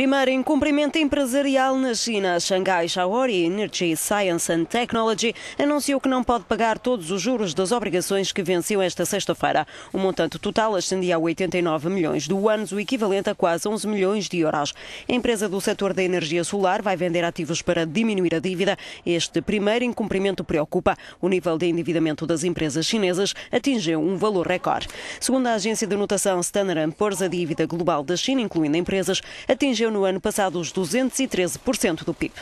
Primeiro incumprimento empresarial na China, a Shanghai Shaori Energy Science and Technology anunciou que não pode pagar todos os juros das obrigações que venceu esta sexta-feira. O montante total ascendia a 89 milhões de yuanes, o equivalente a quase 11 milhões de euros. A empresa do setor da energia solar vai vender ativos para diminuir a dívida. Este primeiro incumprimento preocupa. O nível de endividamento das empresas chinesas atingiu um valor recorde. Segundo a agência de notação Standard Poor's, a dívida global da China, incluindo empresas, atingiu no ano passado os 213% do PIB.